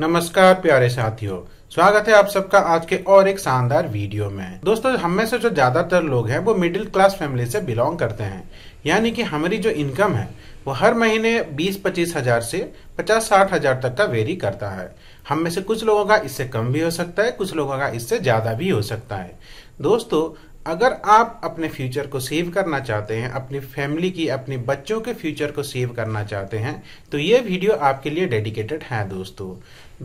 नमस्कार प्यारे साथियों स्वागत है आप सबका आज के और एक शानदार वीडियो में दोस्तों हम में से जो ज्यादातर लोग हैं वो मिडिल क्लास फैमिली से बिलोंग करते हैं यानी कि हमारी जो इनकम है वो हर महीने 20 पच्चीस हजार से 50 साठ हजार तक का वेरी करता है हम में से कुछ लोगों का इससे कम भी हो सकता है कुछ लोगों का इससे ज्यादा भी हो सकता है दोस्तों अगर आप अपने फ्यूचर को सेव करना चाहते हैं अपनी फैमिली की अपने बच्चों के फ्यूचर को सेव करना चाहते हैं तो ये वीडियो आपके लिए डेडिकेटेड है दोस्तों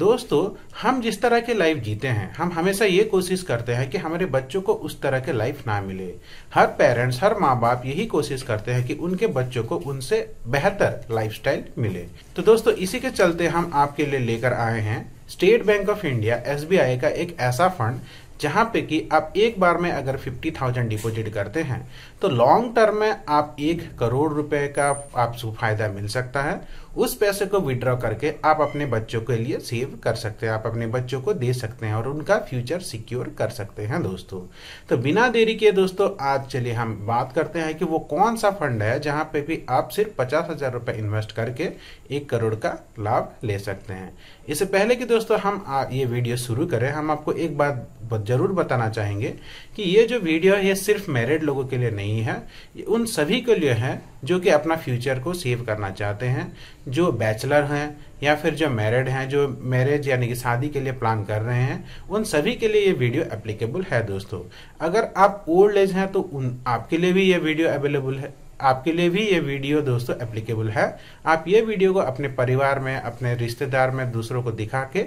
दोस्तों हम जिस तरह के लाइफ जीते हैं हम हमेशा ये कोशिश करते हैं कि हमारे बच्चों को उस तरह के लाइफ ना मिले हर पेरेंट्स हर माँ बाप यही कोशिश करते हैं कि उनके बच्चों को उनसे बेहतर लाइफ मिले तो दोस्तों इसी के चलते हम आपके लिए लेकर आए हैं State Bank of India S का एक ऐसा फंड जहाँ पे कि आप एक बार में अगर फिफ्टी थाउजेंड डिपोजिट करते हैं तो लॉन्ग टर्म में आप एक करोड़ रुपए का आपको फायदा मिल सकता है उस पैसे को विड्रॉ करके आप अपने बच्चों के लिए सेव कर सकते हैं आप अपने बच्चों को दे सकते हैं और उनका फ्यूचर सिक्योर कर सकते हैं दोस्तों तो बिना देरी के दोस्तों आज चलिए हम बात करते हैं कि वो कौन सा फंड है जहाँ पे भी आप सिर्फ पचास हजार रुपये इन्वेस्ट करके एक करोड़ का लाभ ले सकते हैं इससे पहले कि दोस्तों हम ये वीडियो शुरू करें हम आपको एक बात जरूर बताना चाहेंगे कि ये जो वीडियो है ये सिर्फ मैरिड लोगों के लिए नहीं है ये उन सभी के लिए है जो कि अपना फ्यूचर को सेव करना चाहते हैं जो बैचलर हैं या फिर जो मैरिड हैं जो मैरिज यानी कि शादी के लिए प्लान कर रहे हैं उन सभी के लिए ये वीडियो एप्लीकेबल है दोस्तों अगर आप ओल्ड एज हैं तो उन आपके लिए भी ये वीडियो अवेलेबल है आपके लिए भी ये वीडियो दोस्तों एप्लीकेबल है आप ये वीडियो को अपने परिवार में अपने रिश्तेदार में दूसरों को दिखा के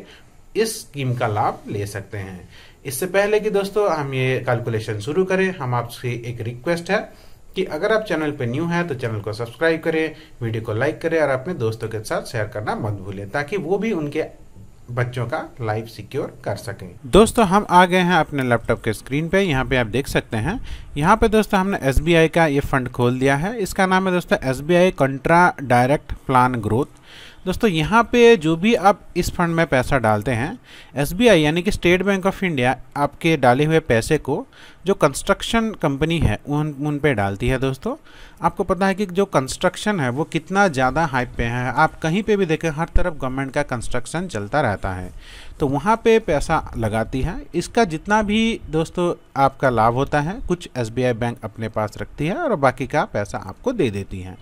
इस स्कीम का लाभ ले सकते हैं इससे पहले कि दोस्तों हम ये कैलकुलेशन शुरू करें हम आपसे एक रिक्वेस्ट है कि अगर आप चैनल पर न्यू हैं तो चैनल को सब्सक्राइब करें वीडियो को लाइक करें और अपने दोस्तों के साथ शेयर करना मत भूलें ताकि वो भी उनके बच्चों का लाइफ सिक्योर कर सकें दोस्तों हम आ गए हैं अपने लैपटॉप के स्क्रीन पे यहाँ पे आप देख सकते हैं यहाँ पे दोस्तों हमने एस का ये फंड खोल दिया है इसका नाम है दोस्तों S B contra direct plan growth दोस्तों यहाँ पे जो भी आप इस फंड में पैसा डालते हैं एसबीआई यानी कि स्टेट बैंक ऑफ इंडिया आपके डाले हुए पैसे को जो कंस्ट्रक्शन कंपनी है उन उन पे डालती है दोस्तों आपको पता है कि जो कंस्ट्रक्शन है वो कितना ज़्यादा हाइप पे है आप कहीं पे भी देखें हर तरफ गवर्नमेंट का कंस्ट्रक्शन चलता रहता है तो वहाँ पे पैसा लगाती है इसका जितना भी दोस्तों आपका लाभ होता है कुछ एस बैंक अपने पास रखती है और बाकी का पैसा आपको दे देती हैं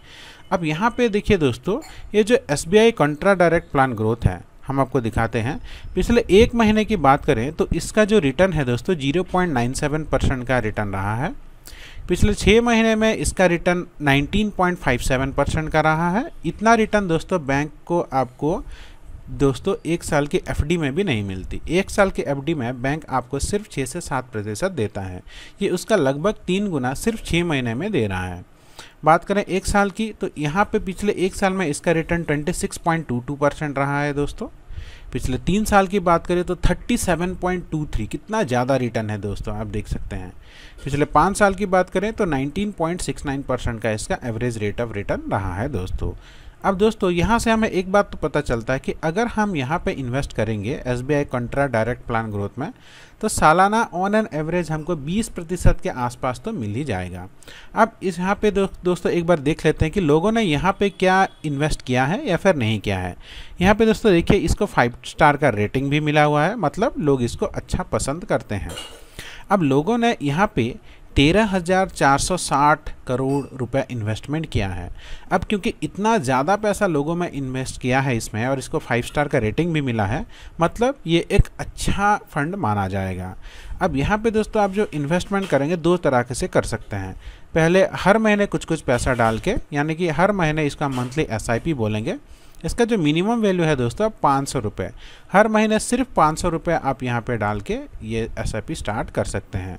अब यहाँ पे देखिए दोस्तों ये जो S B contra direct plan growth है हम आपको दिखाते हैं पिछले एक महीने की बात करें तो इसका जो रिटर्न है दोस्तों 0.97 परसेंट का रिटर्न रहा है पिछले छः महीने में इसका रिटर्न 19.57 परसेंट का रहा है इतना रिटर्न दोस्तों बैंक को आपको दोस्तों एक साल की एफडी में भी नहीं मिलती एक साल की एफडी में बैंक आपको सिर्फ छः से सात प्रतिशत देता है ये उसका लगभग तीन गुना सिर्फ छः महीने में दे रहा है बात करें एक साल की तो यहाँ पे पिछले एक साल में इसका रिटर्न 26.22 परसेंट रहा है दोस्तों पिछले तीन साल की बात करें तो 37.23 कितना ज़्यादा रिटर्न है दोस्तों आप देख सकते हैं पिछले पाँच साल की बात करें तो 19.69 परसेंट का इसका एवरेज रेट ऑफ रिटर्न रहा है दोस्तों अब दोस्तों यहाँ से हमें एक बात तो पता चलता है कि अगर हम यहाँ पे इन्वेस्ट करेंगे S B I contra direct plan growth में तो सालाना ऑन एन एवरेज हमको 20 प्रतिशत के आसपास तो मिल ही जाएगा अब इस यहाँ पे दो, दोस्तों एक बार देख लेते हैं कि लोगों ने यहाँ पे क्या इन्वेस्ट किया है या फिर नहीं किया है यहाँ पे दोस्तों देखिए इसको फाइव स्टार का रेटिंग भी मिला हुआ है मतलब लोग इसको अच्छा पसंद करते हैं अब लोगों ने यहाँ पे 13,460 करोड़ रुपए इन्वेस्टमेंट किया है अब क्योंकि इतना ज़्यादा पैसा लोगों में इन्वेस्ट किया है इसमें और इसको फाइव स्टार का रेटिंग भी मिला है मतलब ये एक अच्छा फंड माना जाएगा अब यहाँ पे दोस्तों आप जो इन्वेस्टमेंट करेंगे दो तरह से कर सकते हैं पहले हर महीने कुछ कुछ पैसा डाल के यानी कि हर महीने इसका मंथली एस बोलेंगे इसका जो मिनिमम वैल्यू है दोस्तों पाँच सौ रुपये हर महीने सिर्फ पाँच सौ रुपये आप यहाँ पे डाल के ये एस स्टार्ट कर सकते हैं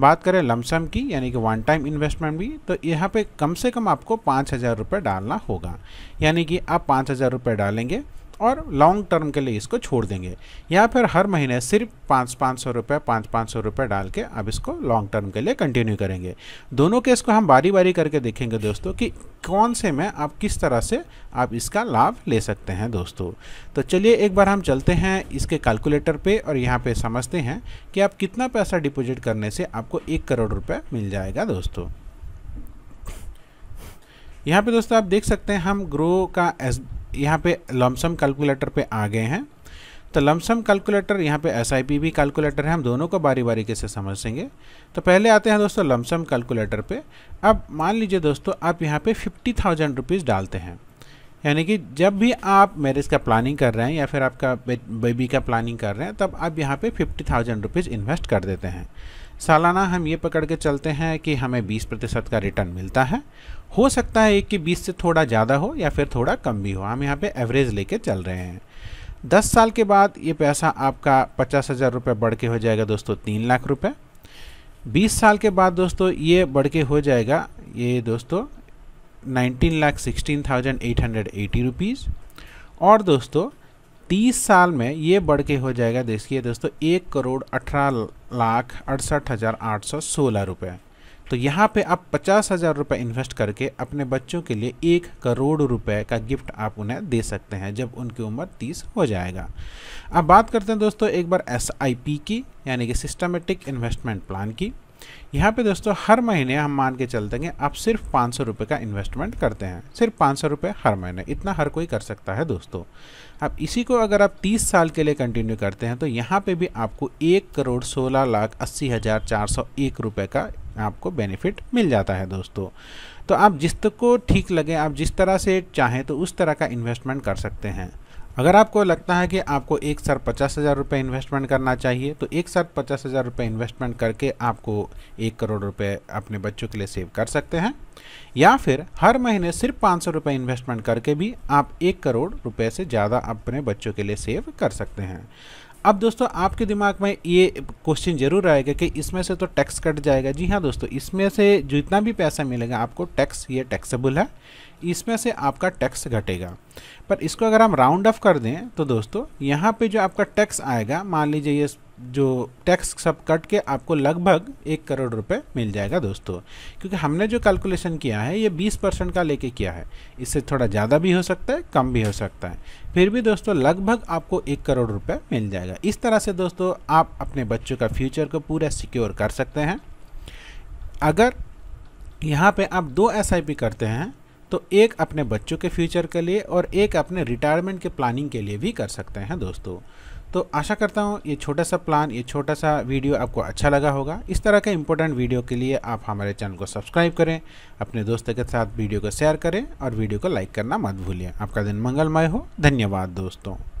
बात करें लमसम की यानी कि वन टाइम इन्वेस्टमेंट भी तो यहाँ पे कम से कम आपको पाँच हज़ार रुपये डालना होगा यानी कि आप पाँच हज़ार रुपये डालेंगे और लॉन्ग टर्म के लिए इसको छोड़ देंगे या फिर हर महीने सिर्फ पाँच पाँच सौ रुपये पाँच पाँच सौ रुपये डाल के अब इसको लॉन्ग टर्म के लिए कंटिन्यू करेंगे दोनों केस को हम बारी बारी करके देखेंगे दोस्तों कि कौन से में आप किस तरह से आप इसका लाभ ले सकते हैं दोस्तों तो चलिए एक बार हम चलते हैं इसके कैलकुलेटर पर और यहाँ पर समझते हैं कि आप कितना पैसा डिपोजिट करने से आपको एक करोड़ रुपये मिल जाएगा दोस्तों यहाँ पे दोस्तों आप देख सकते हैं हम ग्रो का एस यहाँ पे लमसम कैलकुलेटर पे आ गए हैं तो लमसम कैलकुलेटर यहाँ पे एस भी कैलकुलेटर है हम दोनों को बारी बारी से समझेंगे तो पहले आते हैं दोस्तों लमसम कैलकुलेटर पे अब मान लीजिए दोस्तों आप यहाँ पे फिफ्टी थाउजेंड रुपीज़ डालते हैं यानी कि जब भी आप मैरिज का प्लानिंग कर रहे हैं या फिर आपका बेबी का प्लानिंग कर रहे हैं तब आप यहाँ पे फिफ्टी थाउजेंड रुपीज़ इन्वेस्ट कर देते हैं सालाना हम ये पकड़ के चलते हैं कि हमें 20 प्रतिशत का रिटर्न मिलता है हो सकता है एक की बीस से थोड़ा ज़्यादा हो या फिर थोड़ा कम भी हो हम यहाँ पे एवरेज लेके चल रहे हैं दस साल के बाद ये पैसा आपका पचास हज़ार रुपये बढ़ के हो जाएगा दोस्तों तीन लाख रुपये बीस साल के बाद दोस्तों ये बढ़ के हो जाएगा ये दोस्तों nineteen lakh sixteen thousand eight hundred eighty rupees और दोस्तों तीस साल में ये बढ़ के हो जाएगा देखिए दोस्तों एक करोड़ अठारह लाख अड़सठ हज़ार आठ सौ सोलह रुपये तो यहाँ पे आप पचास हज़ार रुपये इन्वेस्ट करके अपने बच्चों के लिए एक करोड़ रुपए का गिफ्ट आप उन्हें दे सकते हैं जब उनकी उम्र तीस हो जाएगा अब बात करते हैं दोस्तों एक बार एस की यानी कि सिस्टमेटिक इन्वेस्टमेंट प्लान की यहाँ पे दोस्तों हर महीने हम मान के चलते हैं आप सिर्फ पाँच सौ रुपये का इन्वेस्टमेंट करते हैं सिर्फ पाँच सौ रुपये हर महीने इतना हर कोई कर सकता है दोस्तों अब इसी को अगर आप तीस साल के लिए कंटिन्यू करते हैं तो यहाँ पे भी आपको एक करोड़ सोलह लाख अस्सी हज़ार चार सौ एक रुपये का आपको बेनिफिट मिल जाता है दोस्तों तो आप जिस को ठीक लगे आप जिस तरह से चाहें तो उस तरह का इन्वेस्टमेंट कर सकते हैं अगर आपको लगता है कि आपको एक साथ पचास हज़ार रुपये इन्वेस्टमेंट करना चाहिए तो एक साथ पचास हज़ार रुपये इन्वेस्टमेंट करके आपको एक करोड़ रुपए अपने बच्चों के लिए सेव कर सकते हैं या फिर हर महीने सिर्फ पाँच सौ रुपये इन्वेस्टमेंट करके भी आप एक करोड़ रुपये से ज़्यादा अपने बच्चों के लिए सेव कर सकते हैं अब दोस्तों आपके दिमाग में ये क्वेश्चन जरूर आएगा कि इसमें से तो टैक्स कट जाएगा जी हाँ दोस्तों इसमें से जितना भी पैसा मिलेगा आपको टैक्स ये टैक्सेबल है इसमें से आपका टैक्स घटेगा पर इसको अगर हम राउंड ऑफ कर दें तो दोस्तों यहाँ पे जो आपका टैक्स आएगा मान लीजिए ये जो टैक्स सब कट के आपको लगभग एक करोड़ रुपए मिल जाएगा दोस्तों क्योंकि हमने जो कैलकुलेशन किया है ये 20 परसेंट का लेके किया है इससे थोड़ा ज़्यादा भी हो सकता है कम भी हो सकता है फिर भी दोस्तों लगभग आपको एक करोड़ रुपए मिल जाएगा इस तरह से दोस्तों आप अपने बच्चों का फ्यूचर को पूरा सिक्योर कर सकते हैं अगर यहाँ पर आप दो एस करते हैं तो एक अपने बच्चों के फ्यूचर के लिए और एक अपने रिटायरमेंट के प्लानिंग के लिए भी कर सकते हैं दोस्तों तो आशा करता हूँ ये छोटा सा प्लान ये छोटा सा वीडियो आपको अच्छा लगा होगा इस तरह के इंपॉर्टेंट वीडियो के लिए आप हमारे चैनल को सब्सक्राइब करें अपने दोस्तों के साथ वीडियो को शेयर करें और वीडियो को लाइक करना मत भूलिए आपका दिन मंगलमय हो धन्यवाद दोस्तों